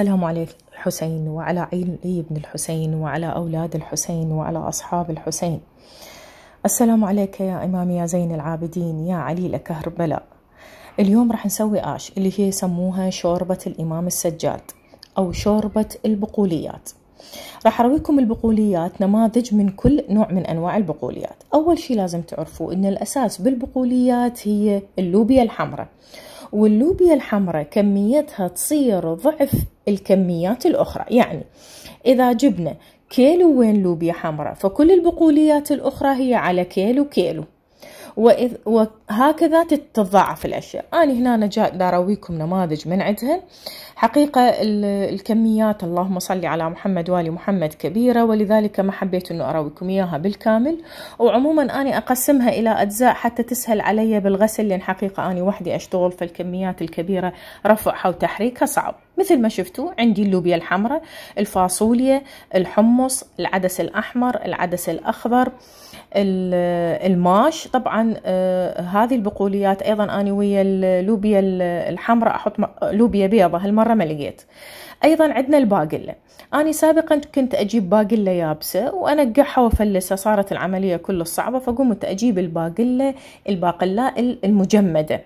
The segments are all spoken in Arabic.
السلام على الحسين وعلى علي بن الحسين وعلى أولاد الحسين وعلى أصحاب الحسين السلام عليك يا إمام يا زين العابدين يا علي لكهربلاء اليوم راح نسوي آش اللي هي يسموها شوربة الإمام السجاد أو شوربة البقوليات راح أرويكم البقوليات نماذج من كل نوع من أنواع البقوليات أول شيء لازم تعرفوا أن الأساس بالبقوليات هي اللوبيا الحمراء واللوبيا الحمراء كميتها تصير ضعف الكميات الأخرى يعني إذا جبنا كيلو وين لوبيا حمراء فكل البقوليات الأخرى هي على كيلو كيلو وإذ وهكذا تتضاعف الأشياء أنا هنا نجاة دارويكم نماذج من عندهن حقيقة الكميات اللهم صل على محمد وآل محمد كبيرة ولذلك ما حبيت أنه أراويكم إياها بالكامل وعموما أنا أقسمها إلى أجزاء حتى تسهل علي بالغسل لأن حقيقة أنا وحدي أشتغل فالكميات الكبيرة رفعها وتحريكها صعب مثل ما شفتوا عندي اللوبيا الحمراء الفاصوليا الحمص العدس الأحمر العدس الأخضر الماش طبعا آه، هذه البقوليات أيضا أنا ويا اللوبيا الحمراء أحط لوبيا بيضة هالمرة ما لقيت أيضا عندنا الباقلة أنا سابقا كنت أجيب باقلة يابسة وأنقعها وأفلسها صارت العملية كل صعبة فقمت أجيب الباقلة الباقلاء المجمدة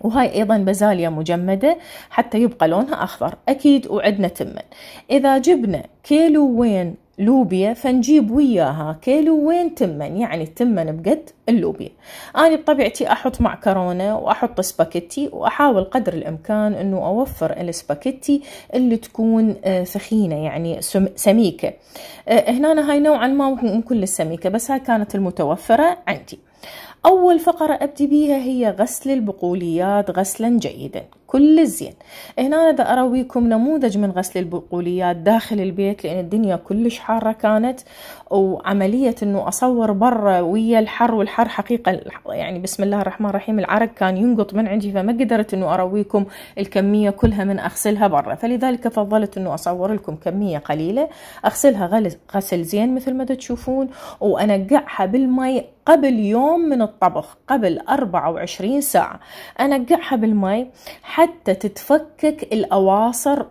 وهاي ايضا بازاليا مجمده حتى يبقى لونها اخضر اكيد وعدنا تمن اذا جبنا كيلو وين لوبيا فنجيب وياها كيلو وين تمن يعني تمن بقد اللوبيا أنا بطبيعتي أحط معكرونة وأحط سباكيتي وأحاول قدر الإمكان أنه أوفر السباكيتي اللي تكون ثخينة آه، يعني سميكة آه، هنا هاي نوعا ما كل السميكه بس هاي كانت المتوفرة عندي أول فقرة أبدي بيها هي غسل البقوليات غسلا جيدا كل الزين هنا أنا أرويكم نموذج من غسل البقوليات داخل البيت لأن الدنيا كلش حارة كانت وعملية أنه أصور برا ويا الحر والحر حقيقة يعني بسم الله الرحمن الرحيم العرق كان ينقط من عندي فما قدرت أنه أرويكم الكمية كلها من أغسلها برا فلذلك فضلت أنه أصور لكم كمية قليلة أغسلها غسل زين مثل ما تشوفون وأنقعها بالماء قبل يوم من الطبخ قبل 24 ساعة أنقعها بالماء حتى حتى تتفكك الأواصر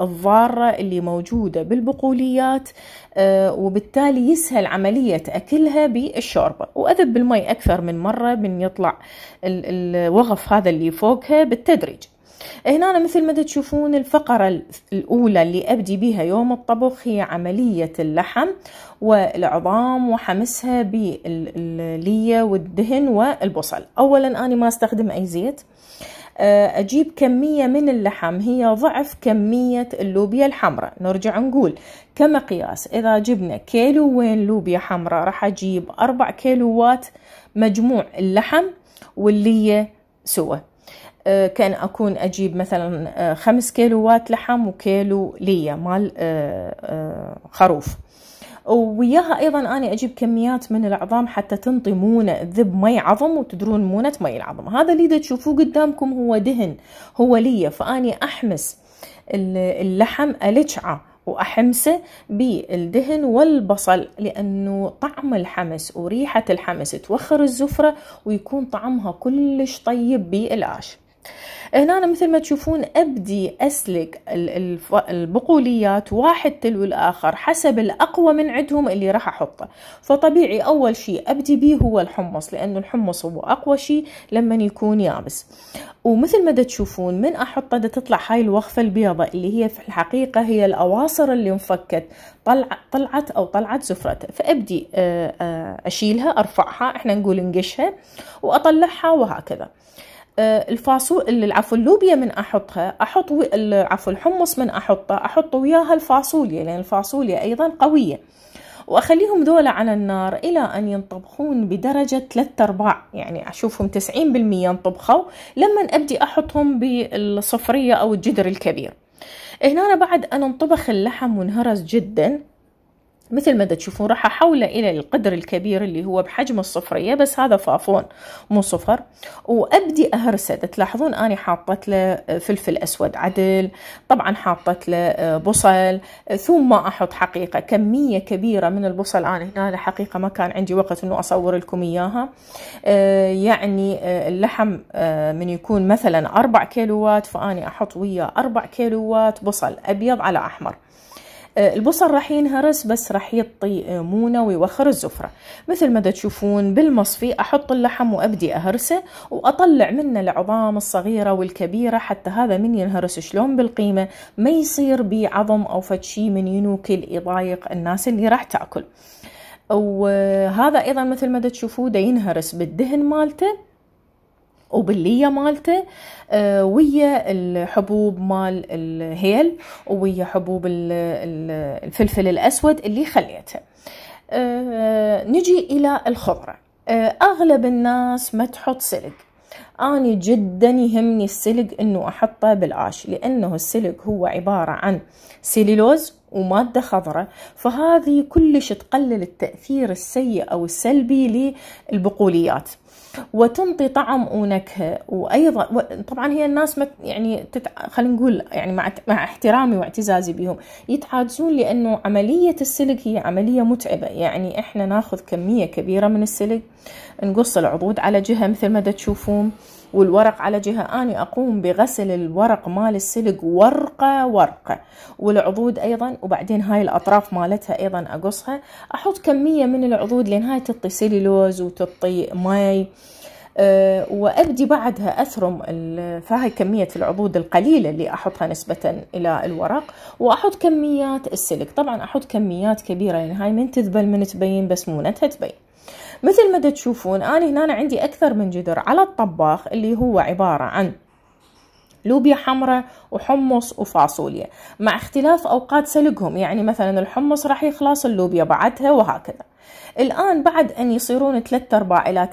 الضارة اللي موجودة بالبقوليات آه، وبالتالي يسهل عملية أكلها بالشوربة وأذب بالمي أكثر من مرة من يطلع الوغف هذا اللي فوقها بالتدريج هنا مثل ما تشوفون الفقرة الأولى اللي أبدي بها يوم الطبخ هي عملية اللحم والعظام وحمسها باللية والدهن والبصل أولا أنا ما أستخدم أي زيت آه، أجيب كمية من اللحم هي ضعف كمية اللوبيا الحمراء نرجع نقول كمقياس إذا جبنا كيلوين لوبيا حمراء راح أجيب أربع كيلوات مجموع اللحم واللي سوى آه، كان أكون أجيب مثلا آه، خمس كيلوات لحم وكيلو لية مال خروف وياها ايضا انا اجيب كميات من العظام حتى تنطي مونه ذب مي عظم وتدرون مونه مي العظم هذا اللي تشوفوه قدامكم هو دهن هو لي فاني احمس اللحم الجعه واحمسه بالدهن والبصل لانه طعم الحمس وريحه الحمس توخر الزفره ويكون طعمها كلش طيب بالاش هنا مثل ما تشوفون أبدي أسلك البقوليات واحد تلو الآخر حسب الأقوى من عندهم اللي راح أحطه فطبيعي أول شيء أبدي به هو الحمص لأنه الحمص هو أقوى شيء لما يكون يابس ومثل ما تشوفون من أحطه تطلع هاي الوخفة البيضة اللي هي في الحقيقة هي الأواصر اللي انفكت طلع طلعت أو طلعت زفرته فأبدي آه، آه، أشيلها أرفعها إحنا نقول نقشها وأطلعها وهكذا آه، الفاصول العفو اللوبيا من احطها احط عفوا الحمص من احطه احط وياها الفاصوليا لان الفاصوليا ايضا قويه واخليهم ذولا على النار الى ان ينطبخون بدرجه 3 ارباع يعني اشوفهم 90% انطبخوا لما ابدي احطهم بالصفريه او الجدر الكبير هنا بعد ان انطبخ اللحم وانهرس جدا مثل ما تشوفون راح احوله الى القدر الكبير اللي هو بحجم الصفريه بس هذا فافون مو صفر وابدي اهرسه تلاحظون اني حاطت له آه، فلفل اسود عدل طبعا حاطت له آه، بصل آه، ثم احط حقيقه كميه كبيره من البصل انا هنا حقيقه ما كان عندي وقت انه اصور لكم اياها يعني اللحم من يكون مثلا 4 كيلوات فاني احط وياه 4 كيلوات بصل ابيض على احمر أه، البصل راح ينهرس بس راح يطي أه، مونه ويوخر الزفره مثل ما تشوفون بالمصفي احط اللحم وابدي اهرسه واطلع منه العظام الصغيره والكبيره حتى هذا من ينهرس شلون بالقيمه ما يصير بعظم عظم او فتشي من ينوكل يضايق الناس اللي راح تاكل وهذا ايضا مثل ما تشوفوه ده ينهرس بالدهن مالته وباللية مالته آه، ويا الحبوب مال الهيل ويا حبوب الفلفل الأسود اللي خليتها آه، نجي إلى الخضرة آه، أغلب الناس ما تحط سلق أنا جدا يهمني السلق أنه أحطه بالعاش لأنه السلق هو عبارة عن سيليلوز ومادة خضراء فهذه كلش تقلل التأثير السيء أو السلبي للبقوليات وتنطي طعم ونكهة وأيضا طبعا هي الناس ما يعني تتع... خلينا نقول يعني مع... مع احترامي واعتزازي بهم يتعاجزون لأنه عملية السلق هي عملية متعبة يعني إحنا ناخذ كمية كبيرة من السلق نقص العضود على جهة مثل ما تشوفون والورق على جهة أنا أقوم بغسل الورق مال السلق ورقة ورقة والعضود أيضا وبعدين هاي الأطراف مالتها أيضا أقصها أحط كمية من العضود لأن هاي تطي سيلولوز وتطي ماي أه وابدي بعدها اثرم فهي كميه العضود القليله اللي احطها نسبه الى الورق واحط كميات السلك طبعا احط كميات كبيره لان يعني هاي من تذبل من تبين بس مونتها تبين مثل ما تشوفون أنا هنا عندي أكثر من جدر على الطباخ اللي هو عبارة عن لوبيا حمراء وحمص وفاصوليا مع اختلاف أوقات سلقهم يعني مثلا الحمص راح يخلص اللوبيا بعدها وهكذا الآن بعد أن يصيرون 3 أرباع إلى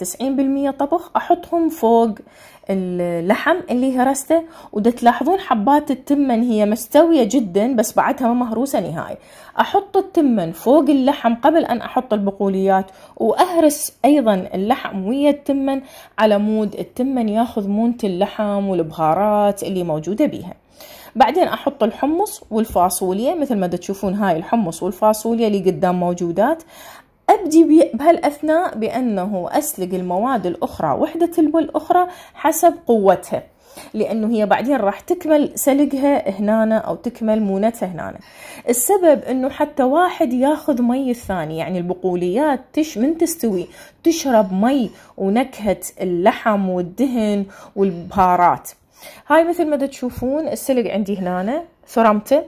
90% طبخ أحطهم فوق اللحم اللي هرسته ودا تلاحظون حبات التمن هي مستوية جدا بس بعدها ما مهروسة نهائي أحط التمن فوق اللحم قبل أن أحط البقوليات وأهرس أيضا اللحم ويا التمن على مود التمن ياخذ مونة اللحم والبهارات اللي موجودة بيها بعدين احط الحمص والفاصوليا مثل ما تشوفون هاي الحمص والفاصوليا اللي قدام موجودات أبدي بهالأثناء بأنه أسلق المواد الأخرى وحدة البو الأخرى حسب قوتها لأنه هي بعدين راح تكمل سلقها هنا أو تكمل مونتها هنا السبب أنه حتى واحد ياخذ مي الثاني يعني البقوليات تش من تستوي تشرب مي ونكهة اللحم والدهن والبهارات هاي مثل ما تشوفون السلق عندي هنا ثرمته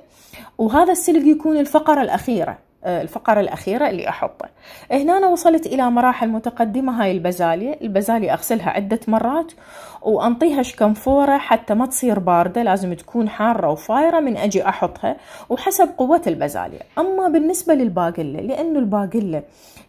وهذا السلق يكون الفقرة الأخيرة آه، الفقرة الأخيرة اللي أحطه هنا أنا وصلت إلى مراحل متقدمة هاي البزالية البزالية أغسلها عدة مرات وأنطيها شكنفورة حتى ما تصير باردة لازم تكون حارة وفايرة من أجي أحطها وحسب قوة البزالية أما بالنسبة للباقلة لأنه الباقلة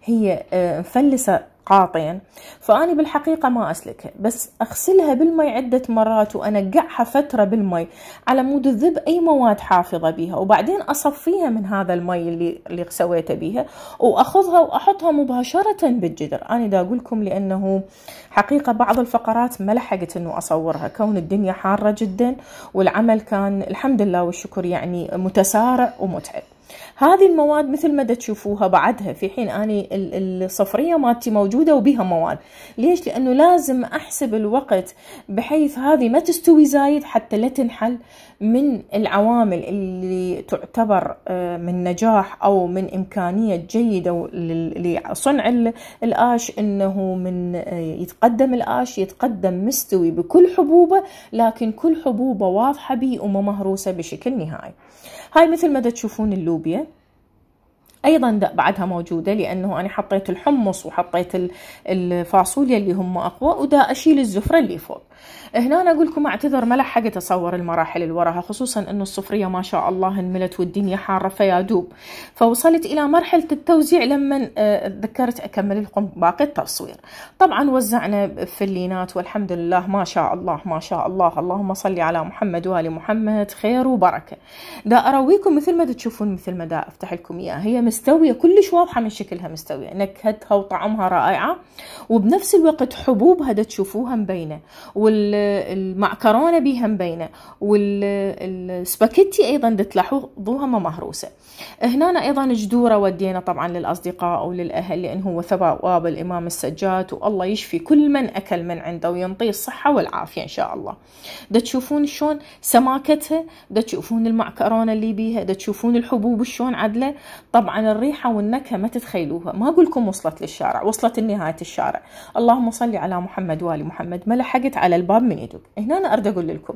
هي آه، مفلسة قاطين فأنا بالحقيقة ما أسلكها بس أغسلها بالمي عدة مرات وأنقعها فترة بالمي على مود الذب أي مواد حافظة بيها وبعدين أصفيها من هذا المي اللي, اللي سويته بيها وأخذها وأحطها مباشرة بالجدر أنا دا أقول لكم لأنه حقيقة بعض الفقرات ما لحقت أنه أصورها كون الدنيا حارة جدا والعمل كان الحمد لله والشكر يعني متسارع ومتعب هذه المواد مثل ما تشوفوها بعدها في حين اني الصفريه مالتي موجوده وبها مواد ليش لانه لازم احسب الوقت بحيث هذه ما تستوي زايد حتى لا تنحل من العوامل اللي تعتبر آه، من نجاح او من امكانيه جيده لصنع الاش انه من آه، يتقدم الاش يتقدم مستوي بكل حبوبه لكن كل حبوبه واضحه بي ومهروسه بشكل نهائي هاي مثل ما تشوفون اللوب lubię ايضا بعدها موجوده لانه انا حطيت الحمص وحطيت الفاصوليا اللي هم اقوى ودا اشيل الزفره اللي فوق هنا أنا اقول لكم اعتذر ما لحقت اصور المراحل اللي وراها خصوصا انه الصفريه ما شاء الله انملت والدنيا حاره فيا دوب فوصلت الى مرحله التوزيع لما آه، تذكرت اكمل لكم باقي التصوير طبعا وزعنا فلينات والحمد لله ما شاء الله ما شاء الله اللهم صل على محمد وال محمد خير وبركه دا ارويكم مثل ما تشوفون مثل ما دا افتح لكم اياها هي مستوية كلش واضحة من شكلها مستوية نكهتها وطعمها رائعة وبنفس الوقت حبوبها دا تشوفوها مبينة والمعكرونة بيها مبينة والسباكيتي أيضا دا تلاحظوها ما مهروسة هنا أيضا جدورة ودينا طبعا للأصدقاء وللأهل لأن هو ثواب الإمام السجاد والله يشفي كل من أكل من عنده وينطيه الصحة والعافية إن شاء الله دا تشوفون شلون سماكتها دا تشوفون المعكرونة اللي بيها دا تشوفون الحبوب شلون عدلة طبعا عن الريحة والنكهة ما تتخيلوها ما أقول لكم وصلت للشارع وصلت لنهاية الشارع اللهم صل على محمد وآل محمد ما لحقت على الباب من يدق هنا أنا أرد أقول لكم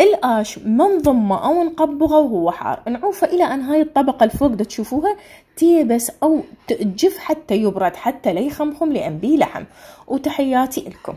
الآش من ضمه أو نقبغه وهو حار نعوفه إلى أن هاي الطبقة الفوق ده تشوفوها تيبس أو تجف حتى يبرد حتى لا يخمخم لأن بي لحم وتحياتي لكم